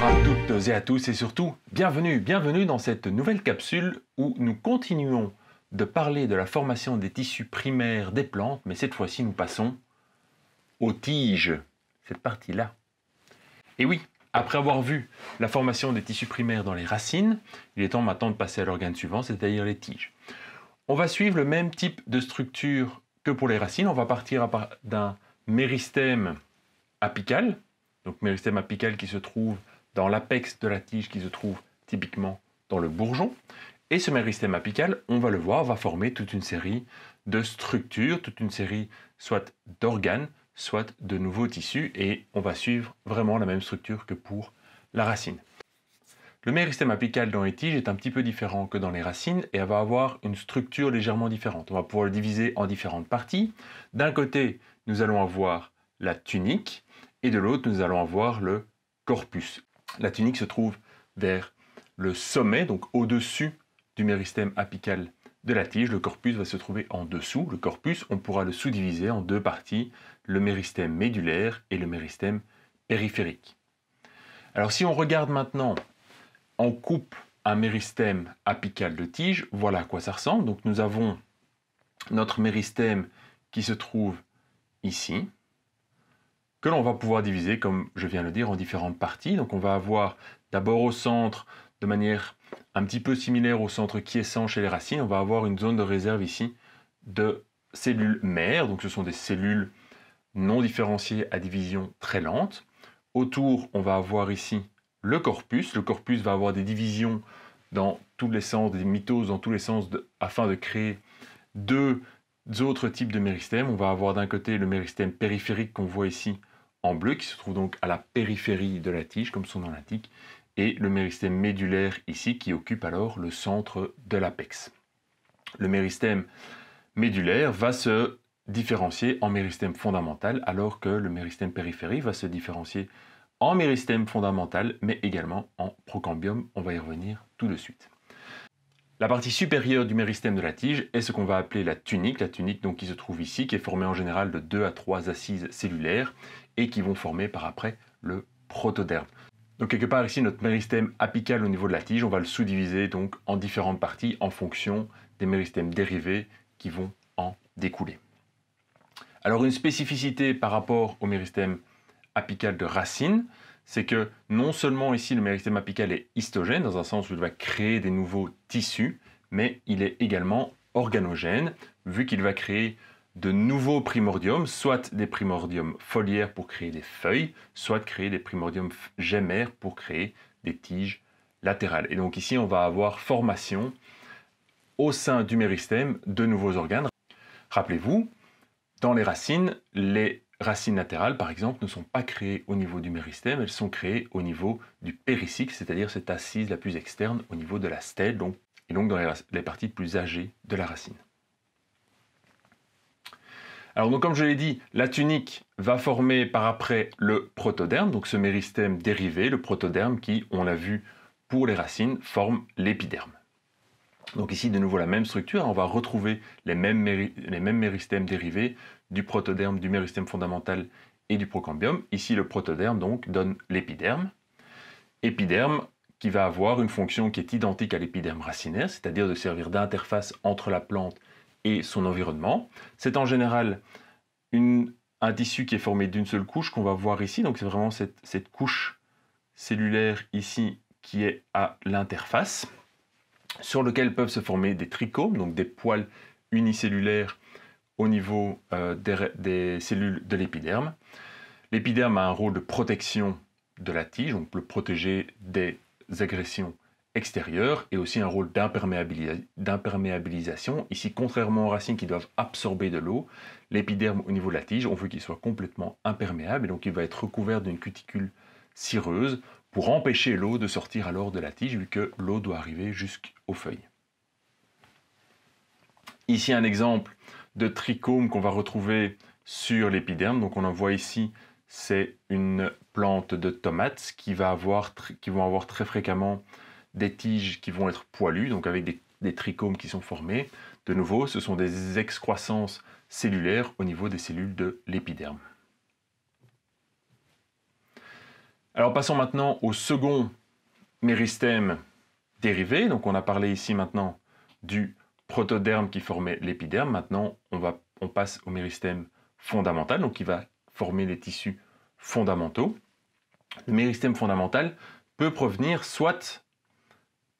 Bonjour à toutes et à tous et surtout bienvenue, bienvenue dans cette nouvelle capsule où nous continuons de parler de la formation des tissus primaires des plantes, mais cette fois-ci nous passons aux tiges, cette partie-là. Et oui, après avoir vu la formation des tissus primaires dans les racines, il est temps maintenant de passer à l'organe suivant, c'est-à-dire les tiges. On va suivre le même type de structure que pour les racines, on va partir d'un méristème apical, donc méristème apical qui se trouve dans l'apex de la tige qui se trouve typiquement dans le bourgeon. Et ce méristème apical, on va le voir, va former toute une série de structures, toute une série soit d'organes, soit de nouveaux tissus, et on va suivre vraiment la même structure que pour la racine. Le méristème apical dans les tiges est un petit peu différent que dans les racines et elle va avoir une structure légèrement différente. On va pouvoir le diviser en différentes parties. D'un côté, nous allons avoir la tunique et de l'autre, nous allons avoir le corpus. La tunique se trouve vers le sommet, donc au-dessus du méristème apical de la tige. Le corpus va se trouver en dessous. Le corpus, on pourra le sous-diviser en deux parties, le méristème médulaire et le méristème périphérique. Alors si on regarde maintenant, en coupe un méristème apical de tige, voilà à quoi ça ressemble. Donc nous avons notre méristème qui se trouve ici, que l'on va pouvoir diviser, comme je viens de le dire, en différentes parties. Donc on va avoir d'abord au centre, de manière un petit peu similaire au centre qui est sans chez les racines, on va avoir une zone de réserve ici de cellules mères, donc ce sont des cellules non différenciées à division très lente. Autour, on va avoir ici le corpus. Le corpus va avoir des divisions dans tous les sens, des mitoses dans tous les sens, afin de créer deux autres types de méristèmes. On va avoir d'un côté le méristème périphérique qu'on voit ici en bleu qui se trouve donc à la périphérie de la tige, comme son nom l'indique, et le méristème médulaire ici qui occupe alors le centre de l'apex. Le méristème médulaire va se différencier en méristème fondamental alors que le méristème périphérique va se différencier en méristème fondamental mais également en procambium. On va y revenir tout de suite. La partie supérieure du méristème de la tige est ce qu'on va appeler la tunique, la tunique donc qui se trouve ici, qui est formée en général de 2 à 3 assises cellulaires et qui vont former par après le protoderme. Donc quelque part ici, notre méristème apical au niveau de la tige, on va le sous-diviser donc en différentes parties en fonction des méristèmes dérivés qui vont en découler. Alors une spécificité par rapport au méristème apical de racine, c'est que non seulement ici le méristème apical est histogène, dans un sens où il va créer des nouveaux tissus, mais il est également organogène, vu qu'il va créer de nouveaux primordiums, soit des primordiums foliaires pour créer des feuilles, soit créer des primordiums gemmaires pour créer des tiges latérales. Et donc ici, on va avoir formation au sein du méristème de nouveaux organes. Rappelez-vous, dans les racines, les racines latérales, par exemple, ne sont pas créées au niveau du méristème, elles sont créées au niveau du péricycle, c'est-à-dire cette assise la plus externe au niveau de la stèle, donc, et donc dans les, parties plus âgées de la racine. Alors donc, comme je l'ai dit, la tunique va former par après le protoderme, donc ce méristème dérivé, le protoderme qui, on l'a vu pour les racines, forme l'épiderme. Donc ici, de nouveau, la même structure, on va retrouver les mêmes, les mêmes méristèmes dérivés du protoderme, du méristème fondamental et du procambium. Ici, le protoderme donc donne l'épiderme. Épiderme qui va avoir une fonction qui est identique à l'épiderme racinaire, c'est-à-dire de servir d'interface entre la plante et son environnement. C'est en général un tissu qui est formé d'une seule couche qu'on va voir ici, donc c'est vraiment cette, cette couche cellulaire ici qui est à l'interface, sur lequel peuvent se former des trichomes, donc des poils unicellulaires au niveau euh, des, cellules de l'épiderme. L'épiderme a un rôle de protection de la tige, on peut protéger des agressions extérieures, et aussi un rôle d'imperméabilisation. Ici, contrairement aux racines qui doivent absorber de l'eau, l'épiderme au niveau de la tige, on veut qu'il soit complètement imperméable, et donc il va être recouvert d'une cuticule cireuse pour empêcher l'eau de sortir alors de la tige, vu que l'eau doit arriver jusqu'aux feuilles. Ici un exemple de trichomes qu'on va retrouver sur l'épiderme. Donc on en voit ici, c'est une plante de tomates qui, va avoir, qui vont avoir très fréquemment des tiges qui vont être poilues, donc avec des, des trichomes qui sont formés. De nouveau, ce sont des excroissances cellulaires au niveau des cellules de l'épiderme. Alors passons maintenant au second méristème dérivé. Donc on a parlé ici maintenant du protoderme qui formait l'épiderme. Maintenant, on, va, on passe au méristème fondamental, donc qui va former les tissus fondamentaux. Le méristème fondamental peut provenir soit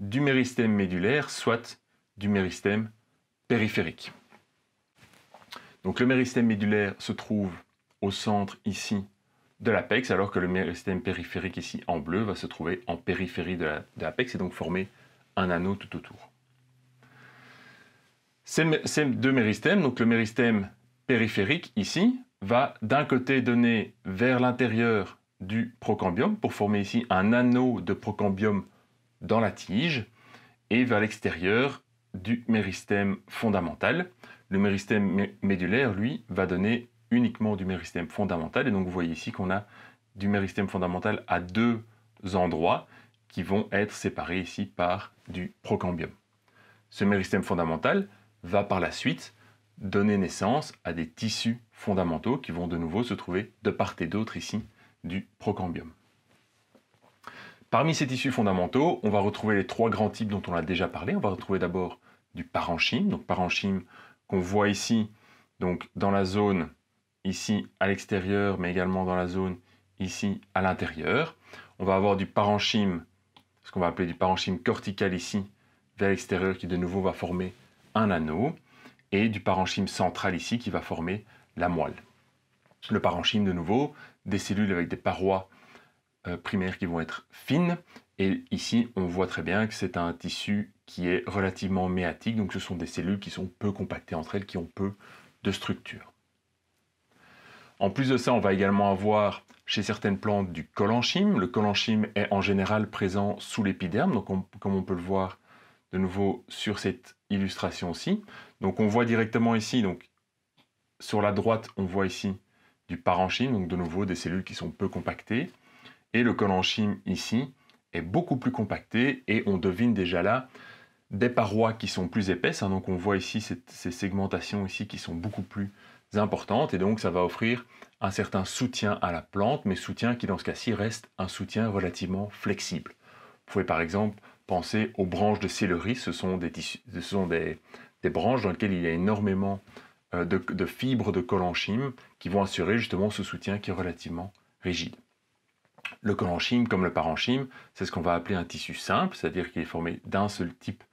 du méristème médulaire, soit du méristème périphérique. Donc le méristème médulaire se trouve au centre ici de l'apex, alors que le méristème périphérique ici en bleu va se trouver en périphérie de l'apex et donc former un anneau tout autour. Ces, deux méristèmes, donc le méristème périphérique ici, va d'un côté donner vers l'intérieur du procambium pour former ici un anneau de procambium dans la tige et vers l'extérieur du méristème fondamental. Le méristème médulaire, lui, va donner uniquement du méristème fondamental et donc vous voyez ici qu'on a du méristème fondamental à deux endroits qui vont être séparés ici par du procambium. Ce méristème fondamental, va par la suite donner naissance à des tissus fondamentaux qui vont de nouveau se trouver de part et d'autre ici du procambium. Parmi ces tissus fondamentaux, on va retrouver les trois grands types dont on a déjà parlé. On va retrouver d'abord du parenchyme, donc parenchyme qu'on voit ici, donc dans la zone ici à l'extérieur, mais également dans la zone ici à l'intérieur. On va avoir du parenchyme, ce qu'on va appeler du parenchyme cortical ici, vers l'extérieur, qui de nouveau va former un anneau et du parenchyme central ici qui va former la moelle. Le parenchyme de nouveau, des cellules avec des parois euh, primaires qui vont être fines et ici on voit très bien que c'est un tissu qui est relativement méatique, donc ce sont des cellules qui sont peu compactées entre elles, qui ont peu de structure. En plus de ça, on va également avoir chez certaines plantes du colenchyme. Le colenchyme est en général présent sous l'épiderme, donc comme on peut le voir de nouveau sur cette illustration-ci. Donc on voit directement ici, donc sur la droite, on voit ici du parenchyme, donc de nouveau des cellules qui sont peu compactées. Et le colenchyme ici est beaucoup plus compacté et on devine déjà là des parois qui sont plus épaisses. Hein. donc on voit ici ces segmentations ici qui sont beaucoup plus importantes et donc ça va offrir un certain soutien à la plante, mais soutien qui dans ce cas-ci reste un soutien relativement flexible. Vous pouvez par exemple Pensez aux branches de céleri, ce sont des, ce sont des, branches dans lesquelles il y a énormément euh, de, fibres de colenchyme qui vont assurer justement ce soutien qui est relativement rigide. Le colenchyme, comme le parenchyme, c'est ce qu'on va appeler un tissu simple, c'est-à-dire qu'il est formé d'un seul type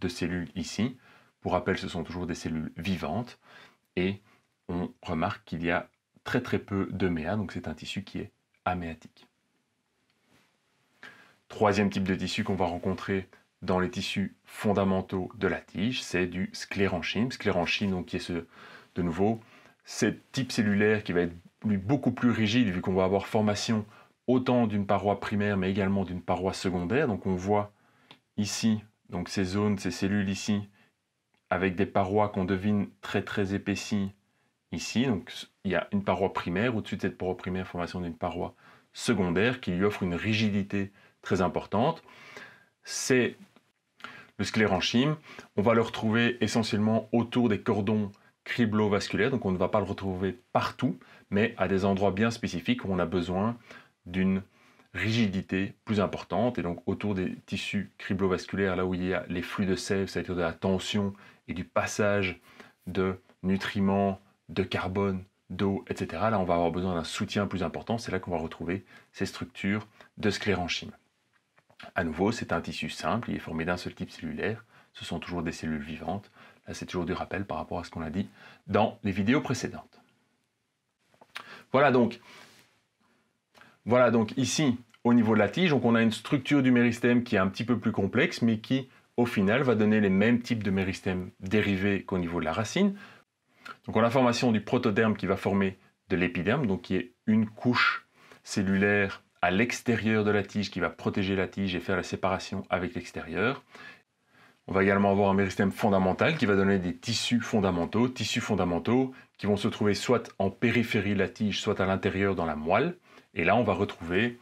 de cellules ici. Pour rappel, ce sont toujours des cellules vivantes. Et on remarque qu'il y a très très peu de méa, donc c'est un tissu qui est améatique. Troisième type de tissu qu'on va rencontrer dans les tissus fondamentaux de la tige, c'est du sclérenchyme. Sclérenchyme, donc, qui est ce, de nouveau, ce type cellulaire qui va être beaucoup plus rigide vu qu'on va avoir formation autant d'une paroi primaire mais également d'une paroi secondaire. Donc on voit ici donc ces zones, ces cellules ici avec des parois qu'on devine très très épaissies ici. Donc il y a une paroi primaire, au-dessus de cette paroi primaire, formation d'une paroi secondaire qui lui offre une rigidité très importante, c'est le sclérenchyme. On va le retrouver essentiellement autour des cordons criblovasculaires donc on ne va pas le retrouver partout, mais à des endroits bien spécifiques où on a besoin d'une rigidité plus importante, et donc autour des tissus criblovasculaires là où il y a les flux de sève, c'est-à-dire de la tension et du passage de nutriments, de carbone, d'eau, etc. Là, on va avoir besoin d'un soutien plus important. C'est là qu'on va retrouver ces structures de sclérenchyme. À nouveau, c'est un tissu simple, il est formé d'un seul type cellulaire, ce sont toujours des cellules vivantes. Là, c'est toujours du rappel par rapport à ce qu'on a dit dans les vidéos précédentes. Voilà donc. Voilà donc ici, au niveau de la tige, on a une structure du méristème qui est un petit peu plus complexe, mais qui, au final, va donner les mêmes types de méristèmes dérivés qu'au niveau de la racine. Donc on a la formation du protoderme qui va former de l'épiderme, donc qui est une couche cellulaire à l'extérieur de la tige qui va protéger la tige et faire la séparation avec l'extérieur. On va également avoir un méristème fondamental qui va donner des tissus fondamentaux, tissus fondamentaux qui vont se trouver soit en périphérie de la tige, soit à l'intérieur dans la moelle. Et là, on va retrouver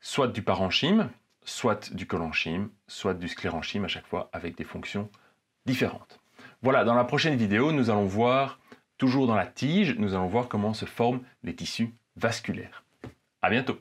soit du parenchyme, soit du colenchyme, soit du sclérenchyme, à chaque fois avec des fonctions différentes. Voilà, dans la prochaine vidéo, nous allons voir, toujours dans la tige, nous allons voir comment se forment les tissus vasculaires. À bientôt